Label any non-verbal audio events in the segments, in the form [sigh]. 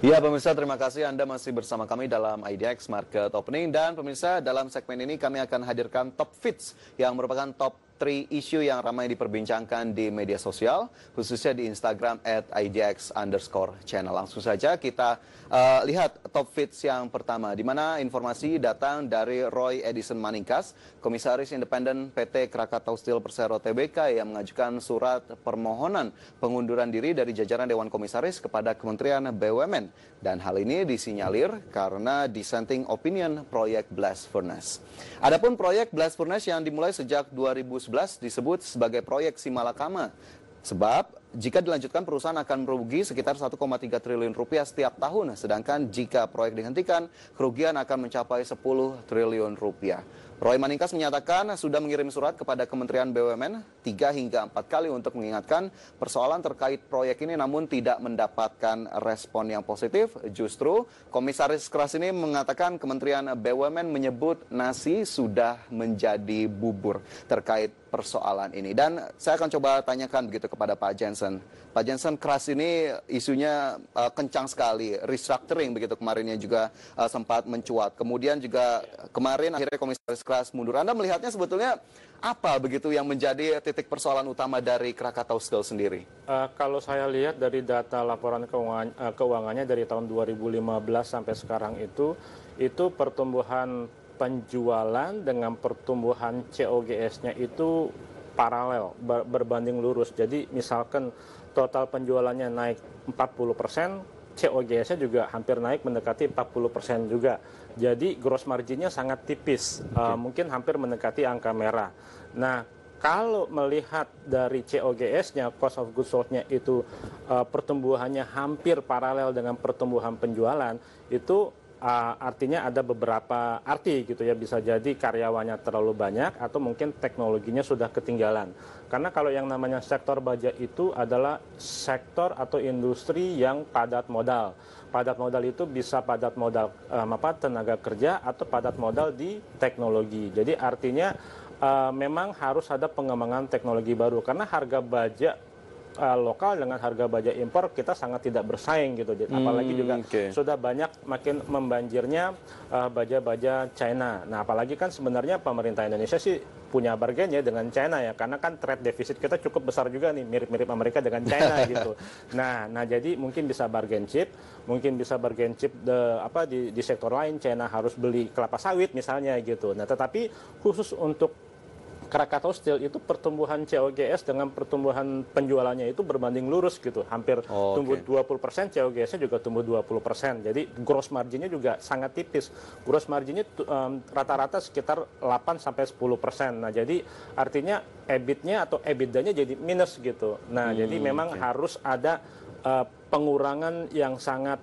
Ya pemirsa terima kasih Anda masih bersama kami dalam IDX Market Opening dan pemirsa dalam segmen ini kami akan hadirkan top fits yang merupakan top three isu yang ramai diperbincangkan di media sosial, khususnya di Instagram at IDX underscore channel. Langsung saja kita uh, lihat top feeds yang pertama, di mana informasi datang dari Roy Edison Maningkas, Komisaris Independen PT Krakatau Steel Persero TBK yang mengajukan surat permohonan pengunduran diri dari jajaran Dewan Komisaris kepada Kementerian BUMN. Dan hal ini disinyalir karena dissenting opinion proyek Blast Furnace. Adapun proyek Blast Furnace yang dimulai sejak 2009 disebut sebagai proyek Simalakama sebab jika dilanjutkan perusahaan akan merugi sekitar 1,3 triliun rupiah setiap tahun, sedangkan jika proyek dihentikan, kerugian akan mencapai 10 triliun rupiah. Roy Maningkas menyatakan sudah mengirim surat kepada Kementerian BUMN 3 hingga 4 kali untuk mengingatkan persoalan terkait proyek ini namun tidak mendapatkan respon yang positif. Justru Komisaris Keras ini mengatakan Kementerian BUMN menyebut nasi sudah menjadi bubur terkait persoalan ini. Dan saya akan coba tanyakan begitu kepada Pak Jens Jensen. Pak Jansen, keras ini isunya uh, kencang sekali, restructuring begitu kemarinnya juga uh, sempat mencuat. Kemudian juga kemarin akhirnya komisaris keras mundur. Anda melihatnya sebetulnya apa begitu yang menjadi titik persoalan utama dari Krakatau Steel sendiri? Uh, kalau saya lihat dari data laporan keuangan, uh, keuangannya dari tahun 2015 sampai sekarang itu, itu pertumbuhan penjualan dengan pertumbuhan COGS-nya itu paralel berbanding lurus. Jadi misalkan total penjualannya naik 40%, COGS-nya juga hampir naik mendekati 40% persen juga. Jadi gross marginnya sangat tipis, eh, okay. uh, mungkin hampir mendekati angka merah. Nah, kalau melihat dari COGS-nya, cost of goods sold-nya itu uh, pertumbuhannya hampir paralel dengan pertumbuhan penjualan, itu uh, artinya ada beberapa arti gitu ya bisa jadi karyawannya terlalu banyak atau mungkin teknologinya sudah ketinggalan karena kalau yang namanya sektor baja itu adalah sektor atau industri yang padat modal padat modal itu bisa padat modal um, apa tenaga kerja atau padat modal di teknologi jadi artinya uh, memang harus ada pengembangan teknologi baru karena harga baja uh, lokal dengan harga baja impor kita sangat tidak bersaing gitu. Hmm, apalagi juga okay. sudah banyak makin membanjirnya uh, baja-baja China. Nah, apalagi kan sebenarnya pemerintah Indonesia sih punya bargain ya dengan China ya karena kan trade defisit kita cukup besar juga nih mirip-mirip Amerika dengan China [laughs] gitu. Nah, nah jadi mungkin bisa bargain chip, mungkin bisa bargain chip the, apa di di sektor lain China harus beli kelapa sawit misalnya gitu. Nah, tetapi khusus untuk Krakatau Steel itu pertumbuhan COGS dengan pertumbuhan penjualannya itu berbanding lurus gitu. Hampir oh, tumbuh puluh persen COGS-nya juga tumbuh 20%. Jadi gross marginnya juga sangat tipis. Gross marginnya um, rata-rata sekitar 8 sampai 10%. Nah, jadi artinya EBIT-nya atau EBITDA-nya jadi minus gitu. Nah, hmm, jadi memang okay. harus ada uh, pengurangan yang sangat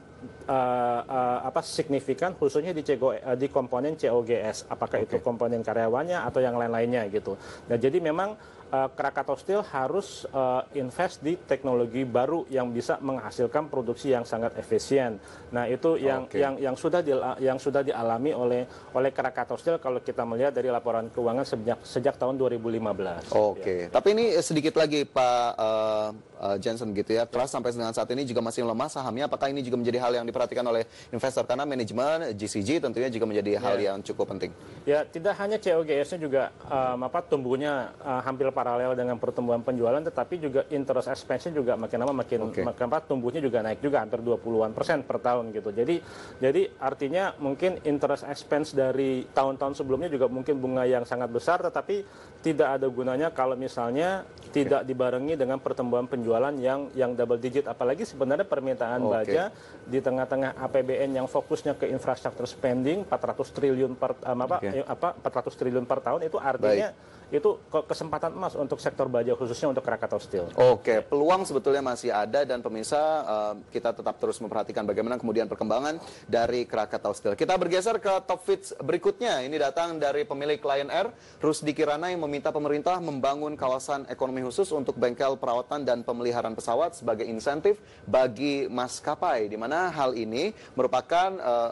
uh, uh, apa signifikan khususnya di CGO, uh, eh, di komponen COGS apakah okay. itu komponen karyawannya atau yang lain-lainnya gitu. Nah, jadi memang uh, Krakatau Steel harus uh, invest di teknologi baru yang bisa menghasilkan produksi yang sangat efisien. Nah, itu yang okay. yang yang sudah di, yang sudah dialami oleh oleh Krakatau Steel kalau kita melihat dari laporan keuangan sejak sejak tahun 2015. Oke. Okay. Ya. Tapi ini sedikit lagi Pak uh, uh, Jensen gitu ya. keras sampai dengan saat ini juga masih lemah sahamnya. Apakah ini juga menjadi hal yang diperhatikan oleh investor karena manajemen GCG tentunya juga menjadi hal ya. yang cukup penting. Ya, tidak hanya COGS-nya juga um, apa tumbuhnya uh, hampir paralel dengan pertumbuhan penjualan tetapi juga interest expense juga makin lama makin okay. makin apa tumbuhnya juga naik juga hampir 20-an persen per tahun gitu. Jadi jadi artinya mungkin interest expense dari tahun-tahun sebelumnya juga mungkin bunga yang sangat besar tetapi tidak ada gunanya kalau misalnya okay. tidak dibarengi dengan pertumbuhan penjualan yang yang double digit apalagi sebenarnya permintaan okay. baja di tengah-tengah APBN yang fokusnya ke infrastruktur spending 400 triliun per um, apa okay. Eh, apa 400 triliun per tahun itu artinya Baik itu kesempatan emas untuk sektor baja khususnya untuk Krakatau Steel. Oke, peluang sebetulnya masih ada dan pemirsa uh, kita tetap terus memperhatikan bagaimana kemudian perkembangan dari Krakatau Steel. Kita bergeser ke top fits berikutnya. Ini datang dari pemilik Lion Air, Rusdi Kirana yang meminta pemerintah membangun kawasan ekonomi khusus untuk bengkel perawatan dan pemeliharaan pesawat sebagai insentif bagi maskapai di mana hal ini merupakan uh,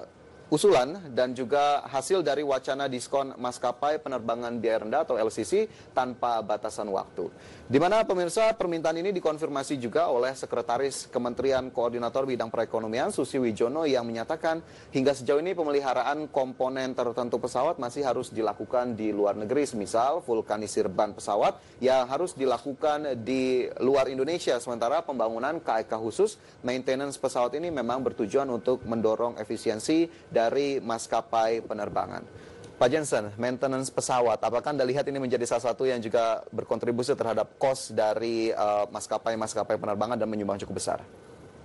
usulan dan juga hasil dari wacana diskon maskapai penerbangan biaya rendah atau LCC tanpa batasan waktu. Di mana pemirsa permintaan ini dikonfirmasi juga oleh Sekretaris Kementerian Koordinator Bidang Perekonomian Susi Wijono yang menyatakan hingga sejauh ini pemeliharaan komponen tertentu pesawat masih harus dilakukan di luar negeri, misal vulkanisir ban pesawat yang harus dilakukan di luar Indonesia. Sementara pembangunan KEK khusus maintenance pesawat ini memang bertujuan untuk mendorong efisiensi dari maskapai penerbangan. Pak Jensen, maintenance pesawat, apakah Anda lihat ini menjadi salah satu yang juga berkontribusi terhadap kos dari eh, maskapai-maskapai uh, penerbangan dan menyumbang cukup besar?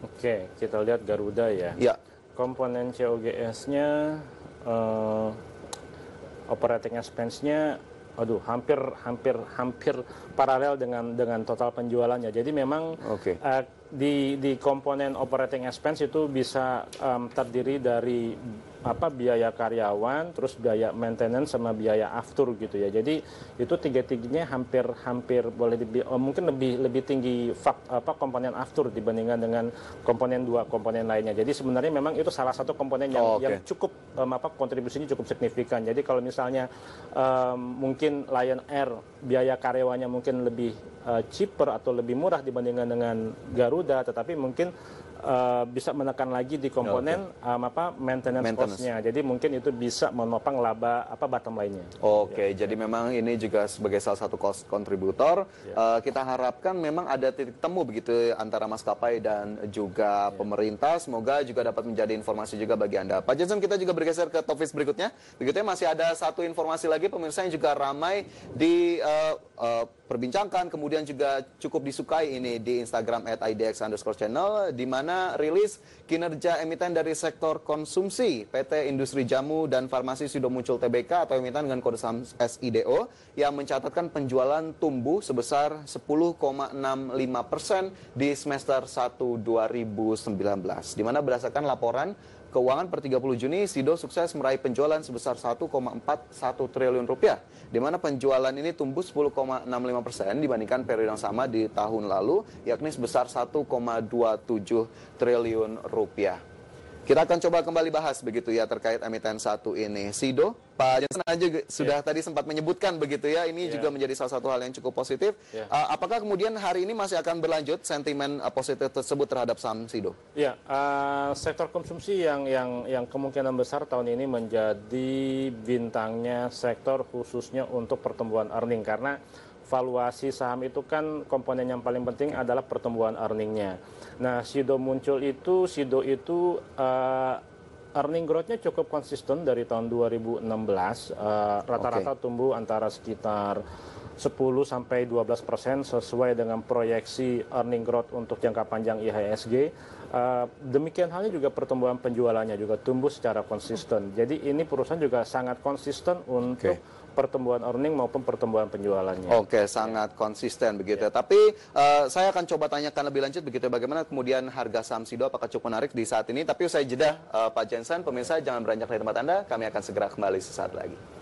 Oke, kita lihat Garuda ya. Ya. Komponen COGS-nya, uh, eh, operating expense-nya, aduh hampir hampir hampir paralel dengan dengan total penjualannya. Jadi memang okay. uh, eh, di di komponen operating expense itu bisa um, terdiri dari apa biaya karyawan, terus biaya maintenance sama biaya aftur gitu ya. Jadi itu tiga tingginya hampir-hampir boleh dibi oh, mungkin lebih lebih tinggi fak, apa komponen aftur dibandingkan dengan komponen dua komponen lainnya. Jadi sebenarnya memang itu salah satu komponen yang oh, okay. yang cukup um, apa kontribusinya cukup signifikan. Jadi kalau misalnya um, mungkin Lion Air biaya karyawannya mungkin lebih uh, cheaper atau lebih murah dibandingkan dengan Garuda, tetapi mungkin uh, bisa menekan lagi di komponen okay. um, apa maintenance, maintenance. cost-nya. Jadi mungkin itu bisa menopang laba apa bottom lainnya. Oke, okay, ya. jadi memang ini juga sebagai salah satu cost kontributor ya. uh, eh, kita harapkan memang ada titik temu begitu antara maskapai dan juga ya. pemerintah. Semoga juga dapat menjadi informasi juga bagi Anda. Pak Jason, kita juga bergeser ke topik berikutnya. Begitu ya, masih ada satu informasi lagi pemirsa yang juga ramai di uh, uh, perbincangkan kemudian juga cukup disukai ini di Instagram @idx_channel di mana mana rilis kinerja emiten dari sektor konsumsi PT Industri Jamu dan Farmasi Sido Muncul TBK atau emiten dengan kode saham SIDO yang mencatatkan penjualan tumbuh sebesar 10,65 persen di semester 1 2019. Di mana berdasarkan laporan keuangan per 30 Juni, Sido sukses meraih penjualan sebesar 1,41 triliun rupiah, di mana penjualan ini tumbuh 10,65 persen dibandingkan periode yang sama di tahun lalu, yakni sebesar 1,27 triliun rupiah. Kita akan coba kembali bahas begitu ya terkait emiten satu ini. Sido, Pak Jensen aja ya. sudah yeah. tadi sempat menyebutkan begitu ya, ini yeah. juga menjadi salah satu hal yang cukup positif. Yeah. Ya. Uh, apakah kemudian hari ini masih akan berlanjut sentimen uh, positif tersebut terhadap saham Sido? Ya, yeah, uh, sektor konsumsi yang yang yang kemungkinan besar tahun ini menjadi bintangnya sektor khususnya untuk pertumbuhan earning karena valuasi saham itu kan komponen yang paling penting adalah pertumbuhan earningnya. Nah, Sido muncul itu, Sido itu uh, earning growth-nya cukup konsisten dari tahun 2016, eh, rata-rata uh, okay. tumbuh antara sekitar 10 sampai 12 persen sesuai dengan proyeksi earning growth untuk jangka panjang IHSG. Uh, eh, demikian halnya juga pertumbuhan penjualannya juga tumbuh secara konsisten. Jadi ini perusahaan juga sangat konsisten untuk okay pertumbuhan earning maupun pertumbuhan penjualannya. Oke, sangat konsisten begitu ya. ya. Tapi uh, saya akan coba tanyakan lebih lanjut begitu ya, bagaimana kemudian harga saham Sido apakah cukup menarik di saat ini. Tapi saya jeda uh, Pak Jensen, pemirsa jangan beranjak dari tempat Anda, kami akan segera kembali sesaat lagi.